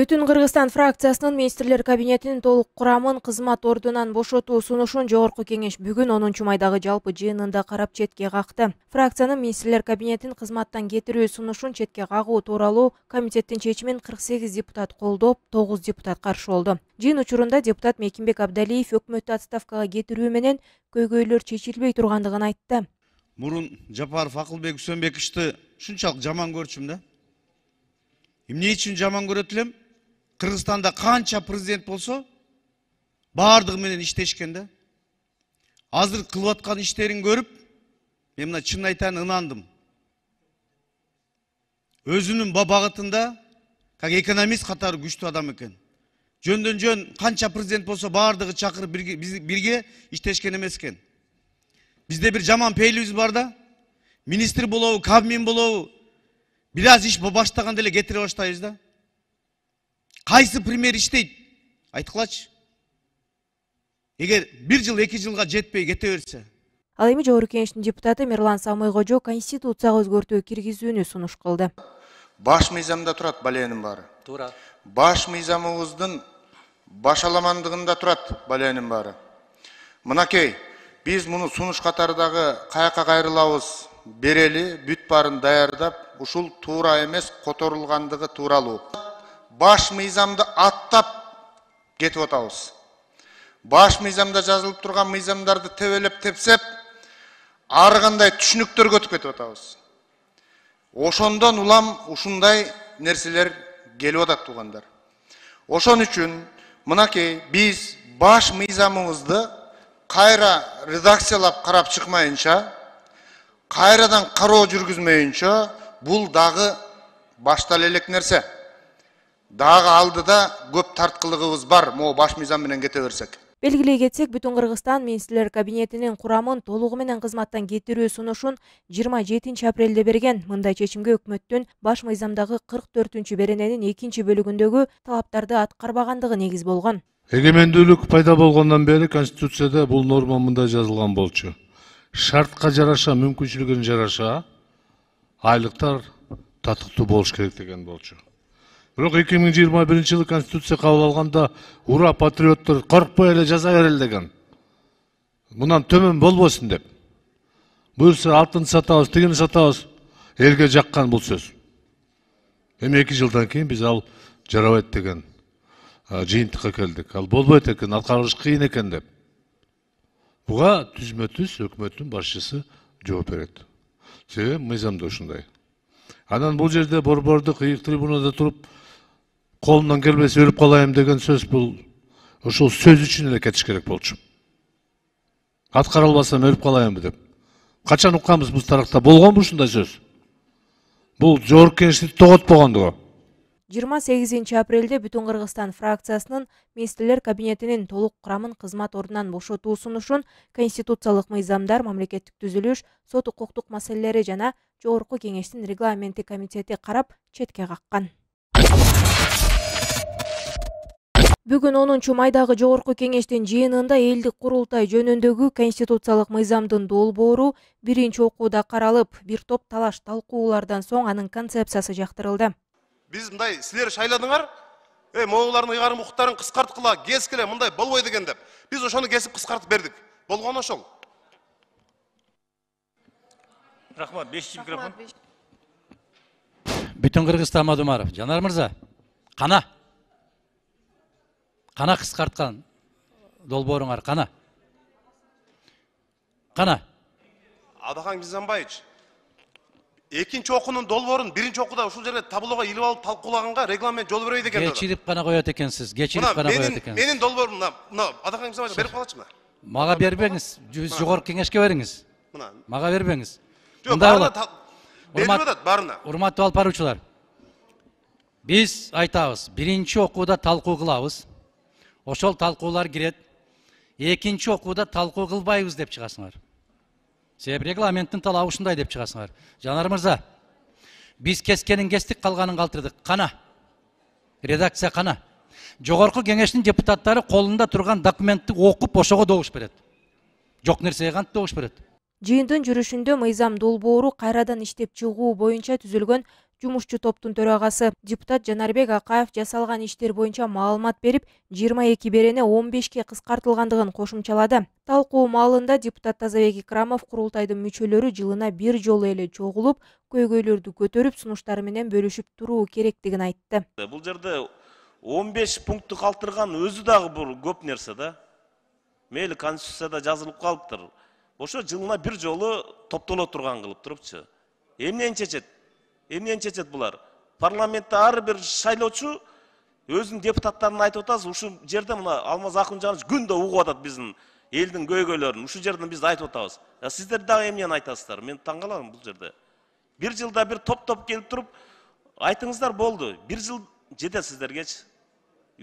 бүтүн кыргызстан фракциясынын министрлер кабинетинин толық құрамын кызмат ордунан бошотуу сунушун жогорку кеңеш бүгүн онунчу майдагы жалпы жыйынында қарап четке қақты. Фракцияның министрлер кабинетін кызматтан кетирүү сунушун четке кагуу тууралуу комитеттин чечимин 48 депутат колдоп тогуз депутат каршы болду жыйын учурунда депутат Мекинбек абдалиев өкмөттү отставкага кетирүү менен көйгөйлөр чечилбей тургандыгын айтты мурун жапаров акылбек үсөнбековичти ушунчалык жаман көрчүмүн да эмне үчүн жаман көрөт кыргызстанда канча президент болсо баардыгы менен иштешкен да азыр кылып аткан иштерин көрүп мен мына чынын айтайын ынандым өзүнүн багытында как экономист катары күчтүү адам экен жөндөн жөн канча президент болсо баардыгы чакырып бирге иштешкен эмес экен бизде бир жаман пейилибиз бар да министр болобу кабмин болобу бир аз иш баштаганда эле кетире баштайбыз да қайсы пример иштейт айтып эгер егер бір жыл екі жылга жетпей кете берсе ал эми жогорку кеңештин депутаты мирлан самойгожо конституцияга өзгөртүү киргизүүнү сунуш кылды баш мыйзамда турат баленин баары туура баш мыйзамыбыздын башаламандыгында турат баленин баары мынакей биз муну сунуш дагы каяка кайрылабыз берели бүт баарын даярдап ушул туура эмес которулгандыгы тууралуу баш мыйзамды аттап кетип атабыз баш мыйзамда жазылып турган мыйзамдарды тебелеп тепсеп ар кандай түшүнүктөргө өтүп кетип атабыз ошондон улам ушундай нерселер келип атат туугандар ошон үчүн мынакей биз баш мыйзамыбызды кайра редакциялап карап чыкмайынча кайрадан кароо жүргүзмөйүнчө бул дагы баштала элек нерсе дағы алдыда көп тарткылыгыбыз бар мо баш мыйзам менен кете берсек белгилей кетсек бүтүн кыргызстан министрлер кабинетинин курамын толугу менен кызматтан кетирүү сунушун жыйырма жетинчи апрелде берген мындай чечимге өкмөттүн баш мыйзамдагы кырк төртүнчү берененин экинчи бөлүгүндөгү талаптарды аткарбагандыгы негиз болгон эгемендүүлүк пайда болгондон бери конституцияда бул норма мындай жазылган болчу шартка жараша мүмкүнчүлүгүнө жараша айлыктар татыктуу болуш керек деген болчу Бірақ 2021 жылы Конституция қабыл алғанда ура патриоттар қорықпай эле жаза берели деген. Мұнан төмен болмасын деп. Бұйырса алтын сатабыз, тігін сатабыз. Елге жаққан бұл сөз. Эми екі жылдан кейін біз ал жарабайт деген жиынтыққа келдік. Ал болбайды екен, аткарылыш қиын екен деп. Бұға түзме түз өкмөттүн басшысы жооп береді. Себебі мыйзамда ушундай. Анан бұл жерде борбордук ыйык трибунада туруп қолымнан келбесе өліп қалайын деген сөз бұл ошол сөз үчүн эле кетиш керек болчу аткара албасам өлүп калайынбы деп качан укканбыз бул таракта болгонбу ушундай сөз бул кеңешти тоготпогондугу жыйырма сегизинчи апрелде бүтүн кыргызстан фракциясынын министрлер кабинетинин толук курамын кызмат ордунан бошотуу сунушун конституциялык мыйзамдар мамлекеттик түзүлүш сот укуктук маселелери жана жогорку кеңештин регламенти комитети карап четке каккан бүгүн онунчу майдагы жогорку кеңештин жыйынында элдик курултай жөнүндөгү конституциялык мыйзамдын долбоору биринчи окууда қаралып, бір топ талаш талкуулардан соң аның концепциясы жақтырылды. Біз мындай сілер шайладыңар эй могулдардын ыйгарым укуктарын кыскарткыла кескиле мындай болбой деген деп биз ошону кесип кыскартып бердик болгону ошол рахмат 5-ші микрофон бүтүн кыргыз тамадумаров жанар мырза қана. қана қысқартқан долбооруңар қана қана адахан мизамбаевич экинчи окуунун долбоорун биринчи окууда ушул жерге таблого илип алып талкуулаганга регламент жол бербейт экен кечирип гана коет экенсиз кечирип гана коет экенсиз менин долбоорум мына мына адахан мизамбаевич берип калачы мына мага бербеңиз жогорку кеңешке бериңиз мына мага бербеңиз жок берилип атат баарына урматтуу алып баруучулар биз айтабыз биринчи окууда талкуу кылабыз ошол талкуулар кирет экинчи окууда талкуу кылбайбыз деп чыгасыңар себеби регламенттин талабы ушундай деп чыгасыңар жанар мырза биз кескенин кестик калганын калтырдык кана редакция кана жогорку кеңештин депутаттары колунда турган документти окуп ошого добуш берет жок нерсеге кантип добуш берет жыйындын жүрүшүндө мыйзам долбоору кайрадан иштеп чыгуу боюнча түзүлгөн жумушчу топтун төрагасы депутат жанарбек акаев жасалган иштер боюнча маалымат берип жыйырма эки берене он бешке кыскартылгандыгын кошумчалады талкуу маалында депутат тазабек икрамов курултайдын мүчөлөрү жылына бир жолу эле чогулуп көйгөйлөрдү көтөрүп сунуштары менен бөлүшүп туруу керектигин айтты бул жерде он беш пунктту калтырган өзү дагы бир көп нерсе да мейли конституцияда жазылып калыптыр ошо жылына бир жолу топтоло турган кылып турупчу эмнени чечет эмнени чечет булар парламентте ар бир шайлоочу өзүнүн депутаттарын айтып атасыз ушул жерде мына алмаз акунжанович күндө угуп атат биздин элдин көйгөйлөрүн ушул жерден биз айтып атабыз э, сиздер дагы эмнени айтасыздар мен таң калам бул жерде бир жылда бир топ келип туруп айтыңыздар болду бир жыл жетет сиздергечи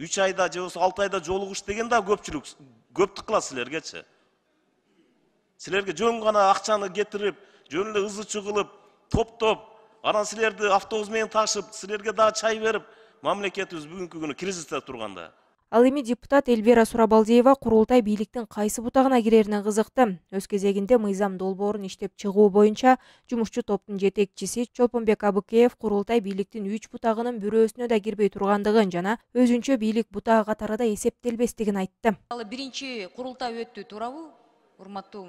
үч айда же болбосо алты айда жолугуш деген дагы көпчүлүк көптүк кылат силергечи силерге жөн гана акчаны кетирип жөн эле ызы чуу топ топтоп анан силерди автобус менен ташып силерге дагы чай берип мамлекетибиз бүгүнкү күнү кризисте турганда ал эми депутат эльвира сурабалдиева курултай бийликтин кайсы бутагына кирерине кызыкты өз кезегинде мыйзам долбоорун иштеп чыгуу боюнча жумушчу топтун жетекчиси чолпонбек абыкеев курултай бийликтин үч бутагынын бирөөсүнө да кирбей тургандыгын жана өзүнчө бийлик бутагы катары да эсептелбестигин айтты биринчи курултай өттү туурабы урматтуу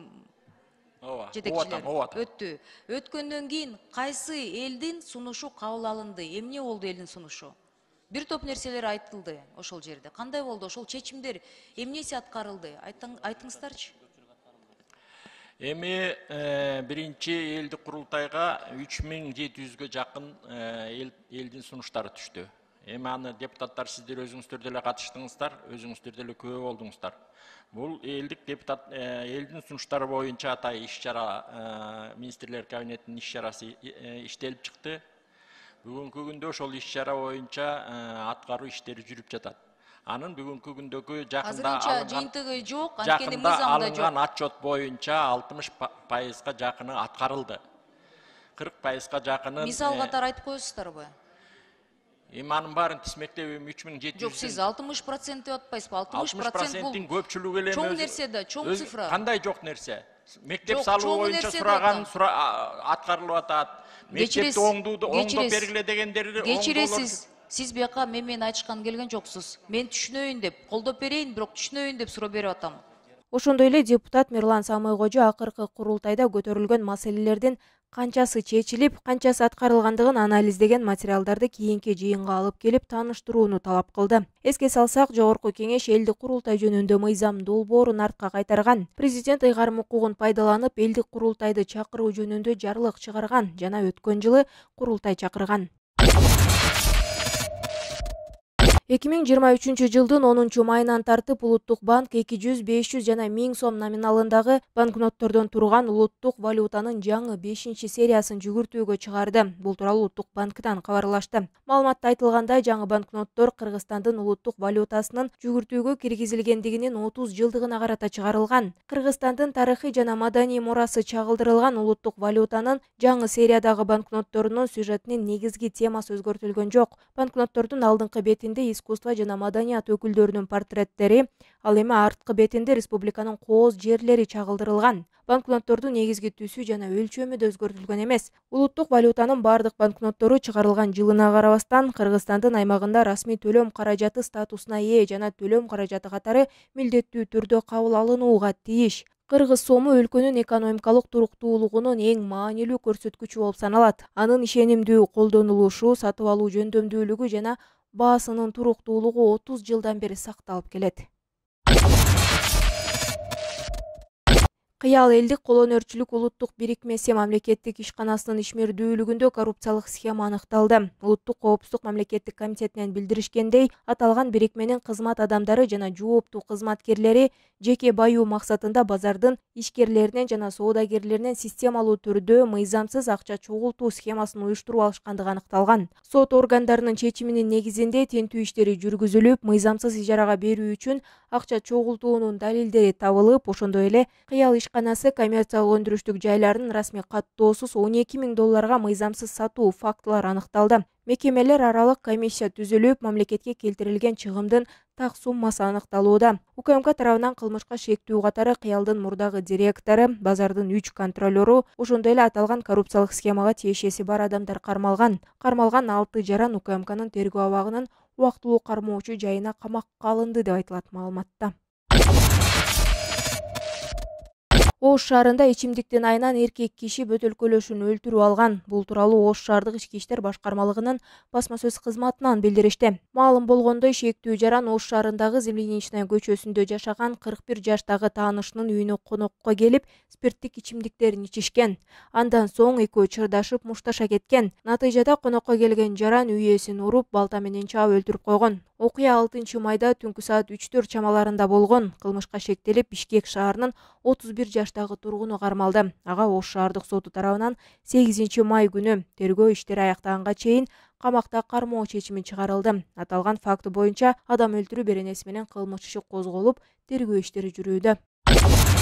жетекшілері өтті. ооба кейін қайсы елдің кайсы элдин сунушу алынды эмне олды елдің сунушу Бір топ нерселер айтылды ошол жерде Қандай болду ошол чечимдер эмнеси атқарылды? айтыңыздарчы эми э, биринчи элдик курултайга үч миң жети жүзгө жакын э, элдин сунуштары түштү эми аны депутаттар сиздер өзүңүздөр деле катыштыңыздар өзүңүздөр деле күбө болдуңуздар бул элдик депутат э, элдин сунуштары боюнча атайын иш чара э, министрлер кабинетинин иш чарасы э, иштелип чыкты бүгүнкү күндө ошол иш чара боюнча аткаруу иштери жүрүп жатат анын бүгүнкү күндөгү жакында азырынча жыйынтыгы жок анткени анкен алынган отчет боюнча алтымыш пайызга жакыны аткарылды кырк пайызга жакыны мисал катары айтып коесуздарбы иманым барын тісмектеп 3700. үч миң жети жүз жок сиз алтымыш деп атпайсызбы алтымыш процент көпчүлүгү эле чоң нерсе да чоң цифра кандай жок нерсе мектеп салуу боюнча сураган аткарылып атат мектепти оңдоо оңдоп бергиле дегендер кечиресиз сиз бияка мен менен айтышкан келген жоксуз мен түшүнөйүн деп колдоп берейин бирок түшүнөйүн деп суроо берип атам ошондой эле депутат мирлан самойгожо акыркы курултайда көтөрүлгөн маселелердин канчасы чечилип канчасы аткарылгандыгын анализдеген материалдарды кийинки жыйынга алып келип тааныштырууну талап кылды эске салсак жогорку кеңеш элдик курултай жөнүндө мыйзам долбоорун артка кайтарган президент ыйгарым укугун пайдаланып элдик курултайды чакыруу жөнүндө жарлык чыгарган жана өткөн жылы курултай чакырган эки миң жыйырма үчүнчү жылдын онунчу майынан тартып улуттук банк эки жүз беш жүз жана миң сом номиналындагы банкноттордон турган улуттук валютанын жаңы бешинчи сериясын жүгүртүүгө чыгарды бул тууралуу улуттук банктан кабарлашты маалыматта айтылгандай жаңы банкноттор кыргызстандын улуттук валютасынын жүгүртүүгө киргизилгендигинин отуз жылдыгына карата чыгарылган кыргызстандын тарыхый жана маданий мурасы чагылдырылган улуттук валютанын жаңы сериядагы банкнотторунун сюжетинин негизги темасы өзгөртүлгөн жок банкноттордун алдыңкы бетинде искусство жана маданият өкүлдөрүнүн портреттери ал эми арткы бетинде республиканын кооз жерлери чагылдырылган банкноттордун негизги түсү жана өлчөмү да өзгөртүлгөн эмес улуттук валютанын баардык банкноттору чыгарылган жылына карабастан кыргызстандын аймагында расмий төлөм каражаты статусуна ээ жана төлөм каражаты катары милдеттүү түрдө кабыл алынууга тийиш кыргыз сому өлкөнүн экономикалык туруктуулугунун эң маанилүү көрсөткүчү болуп саналат анын ишенимдүү колдонулушу сатып алуу жөндөмдүүлүгү жана баасынын туруктуулугу отуз жылдан бери сакталып келет кыял элдик кол өнөрчүлүк улуттук бирикмеси мамлекеттик ишканасынын ишмердүүлүгүндө коррупциялык схема аныкталды улуттук коопсуздук мамлекеттик комитетинен билдиришкендей аталган бирикменин кызмат адамдары жана жооптуу кызматкерлери жеке баюу максатында базардын ишкерлеринен жана соодагерлеринен системалуу түрдө мыйзамсыз акча чогултуу схемасын уюштуруп алышкандыгы аныкталган сот органдарынын чечиминин негизинде тинтүү иштери жүргүзүлүп мыйзамсыз ижарага берүү үчүн акча чогултуунун далилдери табылып ошондой эле кыял иш ишканасы коммерциялық өндіріштік жайларын расми каттоосуз он эки миң долларга мыйзамсыз сатуу фактылары аныкталды мекемелер аралық комиссия түзіліп мамлекетке келтірілген чыгымдын так суммасы аныкталууда укмк тарабынан кылмышка шектүү катары кыялдын мурдагы директору базардын үч контролеру ошондой эле аталган коррупциялык схемага тиешеси бар адамдар кармалган кармалган алты жаран укмкнын тергөө абагынын убактылуу кармоочу жайына камакка алынды деп айтылат маалыматта ош шаарында ичимдиктин айынан эркек киши бөтөлкөлөшүн өлтүрүп алган бул тууралуу ош шаардык ички иштер башкармалыгынын басма сөз кызматынан билдиришти маалым болгондой шектүү жаран ош шаарындагы земляничная көчөсүндө жашаган кырк бир жаштагы таанышынын үйүнө конокко келип спирттик ичимдиктерин ичишкен андан соң экөө чырдашып мушташа кеткен натыйжада конокко келген жаран үй ээсин уруп балта менен чаап өлтүрүп койгон окуя алтынчы майда түнкү саат үчтөр чамаларында болгон кылмышка шектелип бишкек шаарынын отуз бир жаш жаштагы тургуну кармалды ага ош шаардык соту тарабынан сегизинчи май күнү тергөө иштери аяктаганга чейин камакта кармоо чечими чыгарылды аталган факт боюнча адам өлтүрүү беренеси менен кылмыш иши козголуп тергөө иштери жүрүүдө